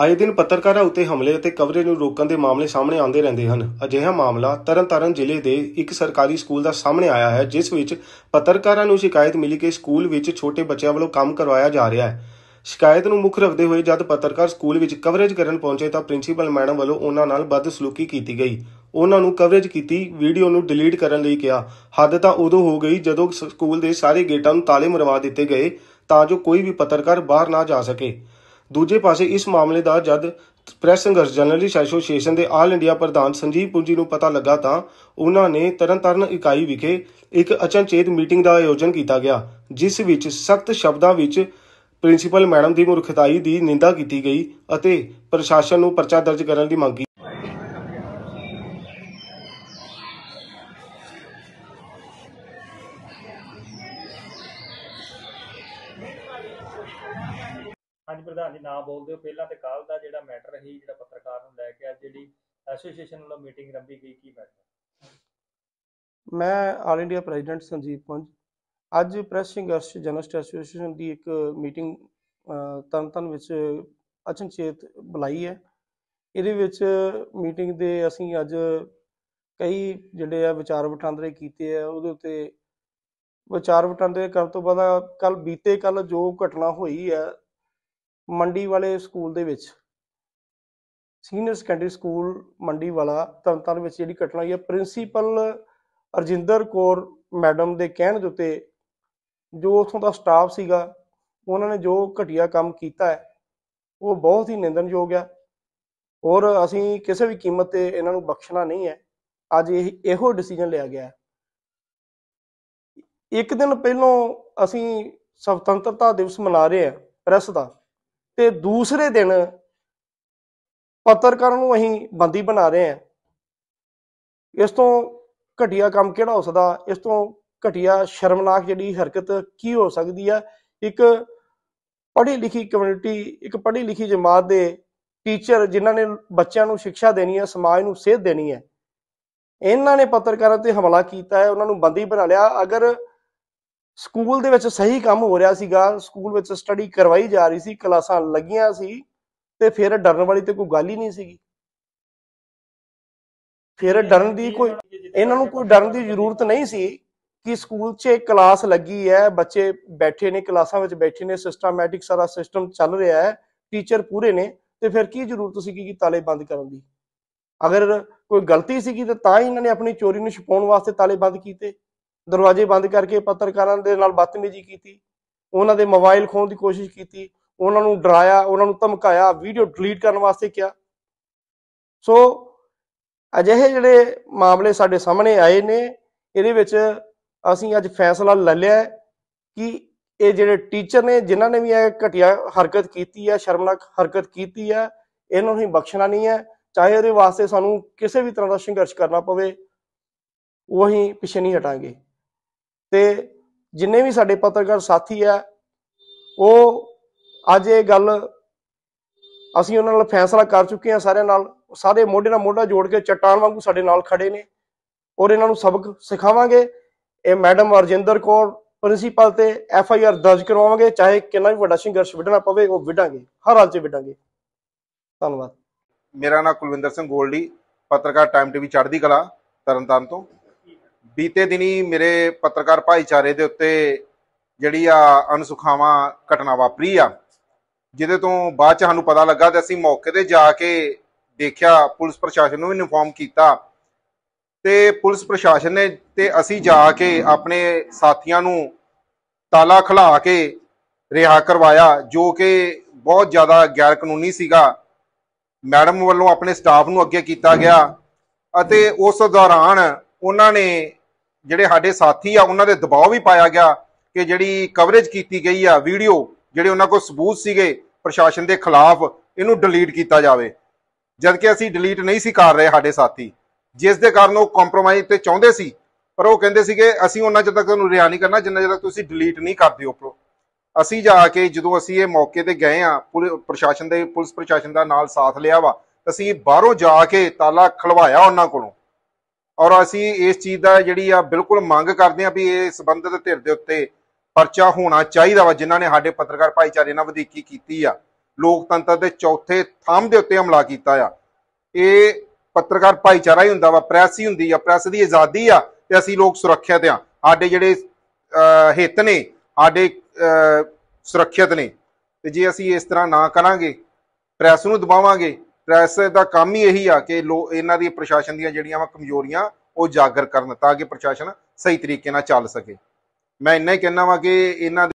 ਆਏ ਦਿਨ ਪੱਤਰਕਾਰਾਂ ਉੱਤੇ ਹਮਲੇ ਅਤੇ ਕਵਰੇਜ ਨੂੰ ਰੋਕਣ ਦੇ ਮਾਮਲੇ ਸਾਹਮਣੇ ਆਉਂਦੇ ਰਹਿੰਦੇ ਹਨ ਅਜਿਹਾ ਮਾਮਲਾ ਤਰਨਤਾਰਨ ਜ਼ਿਲ੍ਹੇ ਦੇ ਇੱਕ ਸਰਕਾਰੀ ਸਕੂਲ ਦਾ ਸਾਹਮਣੇ ਆਇਆ ਹੈ ਜਿਸ ਵਿੱਚ ਪੱਤਰਕਾਰਾਂ ਨੂੰ ਸ਼ਿਕਾਇਤ ਮਿਲੀ ਕਿ ਸਕੂਲ ਵਿੱਚ ਛੋਟੇ ਬੱਚਿਆਂ ਵੱਲੋਂ ਕੰਮ ਕਰਵਾਇਆ ਜਾ ਰਿਹਾ ਹੈ ਸ਼ਿਕਾਇਤ ਨੂੰ ਮੁੱਖ ਰੱਖਦੇ ਹੋਏ ਜਦ ਪੱਤਰਕਾਰ ਸਕੂਲ ਵਿੱਚ ਕਵਰੇਜ ਕਰਨ ਪਹੁੰਚੇ ਤਾਂ ਪ੍ਰਿੰਸੀਪਲ ਮੈਡਮ ਵੱਲੋਂ ਉਹਨਾਂ ਨਾਲ ਬਦਸਲੂਕੀ ਕੀਤੀ ਗਈ ਉਹਨਾਂ ਨੂੰ ਕਵਰੇਜ ਕੀਤੀ ਵੀਡੀਓ ਨੂੰ ਡਿਲੀਟ ਕਰਨ ਲਈ ਕਿਹਾ ਹੱਦ ਤਾਂ ਉਦੋਂ ਹੋ ਗਈ ਜਦੋਂ ਸਕੂਲ ਦੇ ਸਾਰੇ ਗੇਟਾਂ ਨੂੰ ਤਾਲੇ ਮਰਵਾ ਦਿੱਤੇ ਗਏ ਤਾਂ ਜੋ ਕੋਈ ਵੀ ਪੱਤਰਕਾਰ ਬਾਹਰ ਨਾ ਜਾ ਸਕੇ ਦੂਜੇ ਪਾਸੇ ਇਸ ਮਾਮਲੇ ਦਾ ਜਦ ਪ੍ਰੈਸ ਸੰਘਰਸ਼ ਜਰਨਲਿਸਟ ਐਸੋਸੀਏਸ਼ਨ ਦੇ ਆਲ ਇੰਡੀਆ ਪ੍ਰਧਾਨ ਸੰਜੀਵ ਪੁੰਜੀ ਨੂੰ ਪਤਾ ਲੱਗਾ ਤਾਂ ਉਹਨਾਂ ਨੇ ਤਰਨਤਾਰਨ ਇਕਾਈ ਵਿਖੇ ਇੱਕ ਅਚਨਚੇਤ ਮੀਟਿੰਗ ਦਾ ਆਯੋਜਨ ਕੀਤਾ ਗਿਆ ਜਿਸ ਵਿੱਚ ਸਖਤ ਸ਼ਬਦਾਂ ਵਿੱਚ ਪ੍ਰਿੰਸੀਪਲ ਮੈਡਮ ਦੀ ਮੁਰਖਤਾਈ ਦੀ ਨਿੰਦਾ ਕੀਤੀ ਗਈ ਅਤੇ ਪ੍ਰਸ਼ਾਸਨ ਨੂੰ ਪਰਚਾ ਦਰਜ ਕਰਨ ਦੀ ਮੰਗ ਕੀਤੀ ਹਾਂਜੀ ਪ੍ਰਧਾਨ ਜੀ ਨਾ ਬੋਲਦੇ ਹੋ ਪਹਿਲਾਂ ਤੇ ਕੱਲ ਦਾ ਜਿਹੜਾ ਮੈਟਰ ਹੈ ਜਿਹੜਾ ਪੱਤਰਕਾਰ ਨੂੰ ਲੈ ਕੇ ਅੱਜ ਜਿਹੜੀ ਐਸੋਸੀਏਸ਼ਨ ਵੱਲੋਂ ਮੀਟਿੰਗ ਰੰਭੀ ਗਈ ਕੀ ਮੈਟਰ ਮੈਂ ਆਲ ਇੰਡੀਆ ਪ੍ਰੈਜ਼ੀਡੈਂਟ ਸੰਜੀਵ ਪੁੰਜ ਅੱਜ ਪ੍ਰੈਸ ਸੰਘਰਸ਼ ਜਰਨਲਿਸਟ ਐਸੋਸੀਏਸ਼ਨ ਦੀ ਇੱਕ ਮੀਟਿੰਗ ਤਨ ਵਿੱਚ ਅਚਨਚੇਤ ਬੁਲਾਈ ਹੈ ਇਹਦੇ ਵਿੱਚ ਮੀਟਿੰਗ ਦੇ ਅਸੀਂ ਅੱਜ ਕਈ ਜਿਹੜੇ ਆ ਵਿਚਾਰ ਵਟਾਂਦਰੇ ਕੀਤੇ ਆ ਉਹਦੇ ਉੱਤੇ ਵਿਚਾਰ ਵਟਾਂਦਰੇ ਕਰਨ ਤੋਂ ਬਾਅਦ ਕੱਲ ਬੀਤੇ ਕੱਲ ਜੋ ਘਟਨਾ ਹੋਈ ਹੈ ਮੰਡੀ ਵਾਲੇ ਸਕੂਲ ਦੇ ਵਿੱਚ ਸੀਨੀਅਰ ਸੈਕੰਡਰੀ ਸਕੂਲ ਮੰਡੀ ਵਾਲਾ ਤਰਨਤਾਰਨ ਵਿੱਚ ਜਿਹੜੀ ਘਟਨਾ ਹੋਈ ਹੈ ਪ੍ਰਿੰਸੀਪਲ ਅਰਜਿੰਦਰ ਕੌਰ ਮੈਡਮ ਦੇ ਕਹਿਣ ਦੇ ਉੱਤੇ ਜੋ ਉਥੋਂ ਦਾ ਸਟਾਫ ਸੀਗਾ ਉਹਨਾਂ ਨੇ ਜੋ ਘਟੀਆ ਕੰਮ ਕੀਤਾ ਹੈ ਉਹ ਬਹੁਤ ਹੀ ਨਿੰਦਣਯੋਗ ਹੈ ਔਰ ਅਸੀਂ ਕਿਸੇ ਵੀ ਕੀਮਤ ਤੇ ਇਹਨਾਂ ਨੂੰ ਬਖਸ਼ਣਾ ਨਹੀਂ ਹੈ ਅੱਜ ਇਹ ਇਹੋ ਡਿਸੀਜਨ ਲਿਆ ਗਿਆ ਇੱਕ ਦਿਨ ਪਹਿਲਾਂ ਅਸੀਂ ਸੁਤੰਤਰਤਾ ਦਿਵਸ ਮਨਾ ਰਹੇ ਹਾਂ ਪ੍ਰੈਸ ਦਾ ਤੇ ਦੂਸਰੇ ਦਿਨ ਪੱਤਰਕਾਰਾਂ ਨੂੰ ਅਸੀਂ ਬੰਦੀ ਬਣਾ ਰਹੇ ਹਾਂ ਇਸ ਤੋਂ ਘਟਿਆ ਕੰਮ ਕਿਹੜਾ ਹੋ ਸਕਦਾ ਇਸ ਤੋਂ ਘਟਿਆ ਸ਼ਰਮਨਾਕ ਜਿਹੜੀ ਹਰਕਤ ਕੀ ਹੋ ਸਕਦੀ ਆ ਇੱਕ ਪੜ੍ਹੀ ਲਿਖੀ ਕਮਿਊਨਿਟੀ ਇੱਕ ਪੜ੍ਹੀ ਲਿਖੀ ਜਮਾਤ ਦੇ ਟੀਚਰ ਜਿਨ੍ਹਾਂ ਨੇ ਬੱਚਿਆਂ ਨੂੰ ਸਿੱਖਿਆ ਦੇਣੀ ਹੈ ਸਮਾਜ ਨੂੰ ਸੇਧ ਦੇਣੀ ਹੈ ਇਹਨਾਂ ਨੇ ਪੱਤਰਕਾਰਾਂ ਤੇ ਹਮਲਾ ਕੀਤਾ ਹੈ ਉਹਨਾਂ ਨੂੰ ਬੰਦੀ ਬਣਾ ਲਿਆ ਅਗਰ ਸਕੂਲ ਦੇ ਵਿੱਚ ਸਹੀ ਕੰਮ ਹੋ ਰਿਹਾ ਸੀਗਾ ਸਕੂਲ ਵਿੱਚ ਸਟੱਡੀ ਕਰਵਾਈ ਜਾ ਰਹੀ ਸੀ ਕਲਾਸਾਂ ਲੱਗੀਆਂ ਸੀ ਤੇ ਫਿਰ ਡਰਨ ਵਾਲੀ ਤੇ ਕੋਈ ਗੱਲ ਹੀ ਨਹੀਂ ਸੀਗੀ ਫਿਰ ਡਰਨ ਦੀ ਕੋਈ ਇਹਨਾਂ ਨੂੰ ਕੋਈ ਡਰਨ ਦੀ ਜ਼ਰੂਰਤ ਨਹੀਂ ਸੀ ਕਿ ਸਕੂਲ 'ਚ ਕਲਾਸ ਲੱਗੀ ਹੈ ਬੱਚੇ ਬੈਠੇ ਨੇ ਕਲਾਸਾਂ ਵਿੱਚ ਬੈਠੇ ਨੇ ਸਿਸਟਮੈਟਿਕ ਸਾਰਾ ਸਿਸਟਮ ਚੱਲ ਰਿਹਾ ਹੈ ਟੀਚਰ ਪੂਰੇ ਨੇ ਤੇ ਫਿਰ ਕੀ ਜ਼ਰੂਰਤ ਸੀ ਕਿ ਤਾਲੇ ਬੰਦ ਕਰਨ ਦੀ ਅਗਰ ਕੋਈ ਗਲਤੀ ਸੀਗੀ ਤਾਂ ਤਾਂ ਹੀ ਇਹਨਾਂ ਨੇ ਆਪਣੀ ਚੋਰੀ ਨੂੰ ਛਪਾਉਣ ਵਾਸਤੇ ਤਾਲੇ ਬੰਦ ਕੀਤੇ ਦਰਵਾਜ਼ੇ ਬੰਦ ਕਰਕੇ ਪੱਤਰਕਾਰਾਂ ਦੇ ਨਾਲ ਬਦਤਮੀਜ਼ੀ ਕੀਤੀ ਉਹਨਾਂ ਦੇ ਮੋਬਾਈਲ ਖੋਣ ਦੀ ਕੋਸ਼ਿਸ਼ ਕੀਤੀ ਉਹਨਾਂ ਨੂੰ ਡਰਾਇਆ ਉਹਨਾਂ ਨੂੰ ਧਮਕਾਇਆ ਵੀਡੀਓ ਡਿਲੀਟ ਕਰਨ ਵਾਸਤੇ ਕਿਹਾ ਸੋ ਅਜਿਹੇ ਜਿਹੜੇ ਮਾਮਲੇ ਸਾਡੇ ਸਾਹਮਣੇ ਆਏ ਨੇ ਇਹਦੇ ਵਿੱਚ ਅਸੀਂ ਅੱਜ ਫੈਸਲਾ ਲੈ ਲਿਆ ਕਿ ਇਹ ਜਿਹੜੇ ਟੀਚਰ ਨੇ ਜਿਨ੍ਹਾਂ ਨੇ ਵੀ ਇਹ ਘਟਿਆ ਹਰਕਤ ਕੀਤੀ ਹੈ ਸ਼ਰਮਨਾਕ ਹਰਕਤ ਕੀਤੀ ਹੈ ਇਹਨਾਂ ਨੂੰ ਹੀ ਬਖਸ਼ਣਾ ਨਹੀਂ ਹੈ ਚਾਹੇ ਉਹਦੇ ਵਾਸਤੇ ਸਾਨੂੰ ਕਿਸੇ ਵੀ ਤਰ੍ਹਾਂ ਦਾ ਸੰਘਰਸ਼ ਕਰਨਾ ਪਵੇ ਉਹੀ ਪਿੱਛੇ ਨਹੀਂ ਹਟਾਂਗੇ ਤੇ ਜਿੰਨੇ ਵੀ ਸਾਡੇ ਪੱਤਰਕਾਰ ਸਾਥੀ ਆ ਉਹ ਅੱਜ ਇਹ ਗੱਲ ਅਸੀਂ ਉਹਨਾਂ ਨਾਲ ਫੈਸਲਾ ਕਰ ਚੁੱਕੇ ਹਾਂ ਸਾਰਿਆਂ ਨਾਲ ਸਾਰੇ ਮੋਢੇ ਨਾਲ ਮੋਢਾ ਜੋੜ ਕੇ ਚਟਾਨ ਵਾਂਗੂ ਸਾਡੇ ਨਾਲ ਖੜੇ ਨੇ ਔਰ ਇਹਨਾਂ ਨੂੰ ਸਬਕ ਸਿਖਾਵਾਂਗੇ ਇਹ ਮੈਡਮ ਅਰਜਿੰਦਰ ਕੌਰ ਪ੍ਰਿੰਸੀਪਲ ਤੇ ਐਫ ਆਈ ਆਰ ਦਰਜ ਕਰਵਾਵਾਂਗੇ ਚਾਹੇ ਕਿੰਨਾ ਵੀ ਵੱਡਾ ਸੰਘਰਸ਼ ਵਿਢਣਾ ਪਵੇ ਉਹ ਵਿਢਾਂਗੇ ਹਰ ਹਾਲ 'ਚ ਵਿਢਾਂਗੇ ਧੰਨਵਾਦ ਮੇਰਾ ਨਾਮ ਕੁਲਵਿੰਦਰ ਸਿੰਘ ਗੋਲਡੀ ਪੱਤਰਕਾਰ ਟਾਈਮ ਟੀਵੀ ਚੜ੍ਹਦੀ ਕਲਾ ਤਰਨਤਾਰਨ ਤੋਂ ਬੀਤੇ ਦਿਨੀ ਮੇਰੇ ਪੱਤਰਕਾਰ ਭਾਈਚਾਰੇ ਦੇ ਉੱਤੇ ਜਿਹੜੀ ਆ ਅਨਸੁਖਾਵਾਂ ਘਟਨਾ ਵਾਪਰੀ ਆ ਜਿਹਦੇ ਤੋਂ ਬਾਅਦ ਚ ਸਾਨੂੰ ਪਤਾ ਲੱਗਾ ਤੇ ਅਸੀਂ ਮੌਕੇ ਤੇ ਜਾ ਕੇ ਦੇਖਿਆ ਪੁਲਿਸ ਪ੍ਰਸ਼ਾਸਨ ਨੂੰ ਵੀ ਇਨਫੋਰਮ ਕੀਤਾ ਤੇ ਪੁਲਿਸ ਪ੍ਰਸ਼ਾਸਨ ਨੇ ਤੇ ਅਸੀਂ ਜਾ ਕੇ ਆਪਣੇ ਸਾਥੀਆਂ ਨੂੰ ਤਾਲਾ ਖਲਾ ਕੇ ਰਿਹਾ ਕਰਵਾਇਆ ਜੋ ਕਿ ਬਹੁਤ ਜ਼ਿਆਦਾ ਗੈਰ ਕਾਨੂੰਨੀ ਸੀਗਾ ਮੈਡਮ ਵੱਲੋਂ ਆਪਣੇ ਸਟਾਫ ਨੂੰ ਅੱਗੇ ਕੀਤਾ ਗਿਆ ਅਤੇ ਉਸ ਦੌਰਾਨ ਉਹਨਾਂ ਨੇ ਜਿਹੜੇ ਸਾਡੇ ਸਾਥੀ ਆ ਉਹਨਾਂ ਦੇ ਦਬਾਅ ਵੀ ਪਾਇਆ ਗਿਆ ਕਿ ਜਿਹੜੀ ਕਵਰੇਜ ਕੀਤੀ ਗਈ ਆ ਵੀਡੀਓ ਜਿਹੜੇ ਉਹਨਾਂ ਕੋਲ ਸਬੂਤ ਸੀਗੇ ਪ੍ਰਸ਼ਾਸਨ ਦੇ ਖਿਲਾਫ ਇਹਨੂੰ ਡਿਲੀਟ ਕੀਤਾ ਜਾਵੇ ਜਦ ਕਿ ਅਸੀਂ ਡਿਲੀਟ ਨਹੀਂ ਸੀ ਕਰ ਰਹੇ ਸਾਡੇ ਸਾਥੀ ਜਿਸ ਦੇ ਕਾਰਨ ਉਹ ਕੰਪਰੋਮਾਈਜ਼ ਤੇ ਚਾਹੁੰਦੇ ਸੀ ਪਰ ਉਹ ਕਹਿੰਦੇ ਸੀਗੇ ਅਸੀਂ ਉਹਨਾਂ ਜਦ ਤੱਕ ਤੁਹਾਨੂੰ ਰਿਆ ਨਹੀਂ ਕਰਨਾ ਜਿੰਨਾ ਜਦ ਤੱਕ ਤੁਸੀਂ ਡਿਲੀਟ ਨਹੀਂ ਕਰਦੇ ਹੋ ਅਸੀਂ ਜਾ ਕੇ ਜਦੋਂ ਅਸੀਂ ਇਹ ਮੌਕੇ ਤੇ ਗਏ ਆ ਪ੍ਰਸ਼ਾਸਨ ਦੇ ਪੁਲਿਸ ਪ੍ਰਸ਼ਾਸਨ ਦਾ ਨਾਲ ਸਾਥ ਲਿਆ ਵਾ ਅਸੀਂ ਬਾਹਰੋਂ ਜਾ ਕੇ ਤਾਲਾ ਖਲਵਾਇਆ ਉਹਨਾਂ ਕੋਲੋਂ ਔਰ ਅਸੀਂ ਇਸ ਚੀਜ਼ ਦਾ ਜਿਹੜੀ ਆ ਬਿਲਕੁਲ ਮੰਗ ਕਰਦੇ ਆ ਵੀ ਇਹ ਸੰਬੰਧਿਤ ਧਿਰ ਦੇ ਉੱਤੇ ਪਰਚਾ ਹੋਣਾ ਚਾਹੀਦਾ ਵਾ ਜਿਨ੍ਹਾਂ ਨੇ ਸਾਡੇ ਪੱਤਰਕਾਰ ਭਾਈਚਾਰੇ ਨਾਲ ਵਧੀਕੀ ਕੀਤੀ ਆ ਲੋਕਤੰਤਰ ਦੇ ਚੌਥੇ ਥੰਮ ਦੇ ਉੱਤੇ ਹਮਲਾ ਕੀਤਾ ਆ ਇਹ ਪੱਤਰਕਾਰ ਭਾਈਚਾਰਾ ਹੀ ਹੁੰਦਾ ਵਾ ਪ੍ਰੈਸ ਹੀ ਹੁੰਦੀ ਆ ਪ੍ਰੈਸ ਦੀ ਆਜ਼ਾਦੀ ਆ ਤੇ ਅਸੀਂ ਲੋਕ ਸੁਰੱਖਿਅਤ ਆ ਸਾਡੇ ਜਿਹੜੇ ਹਿੱਤ ਨੇ ਸਾਡੇ ਸੁਰੱਖਿਅਤ ਨੇ ਤੇ ਜੇ ਅਸੀਂ ਇਸ ਤਰ੍ਹਾਂ ਨਾ ਕਰਾਂਗੇ ਪ੍ਰੈਸ ਨੂੰ ਦਬਾਵਾਂਗੇ ਪ੍ਰੈਸ ਦਾ ਕੰਮ ਹੀ ਇਹੀ ਆ ਕਿ ਲੋ ਇਹਨਾਂ ਦੀ ਪ੍ਰਸ਼ਾਸਨ ਦੀਆਂ ਜਿਹੜੀਆਂ ਵਾ ਕਮਜ਼ੋਰੀਆਂ ਉਹ ਜਾਗਰ ਕਰਨ ਤਾਂ ਕਿ ਪ੍ਰਸ਼ਾਸਨ ਸਹੀ ਤਰੀਕੇ ਨਾਲ ਚੱਲ ਸਕੇ ਮੈਂ ਇੰਨਾ ਹੀ ਕਹਿਣਾ ਵਾ ਕਿ ਇਹਨਾਂ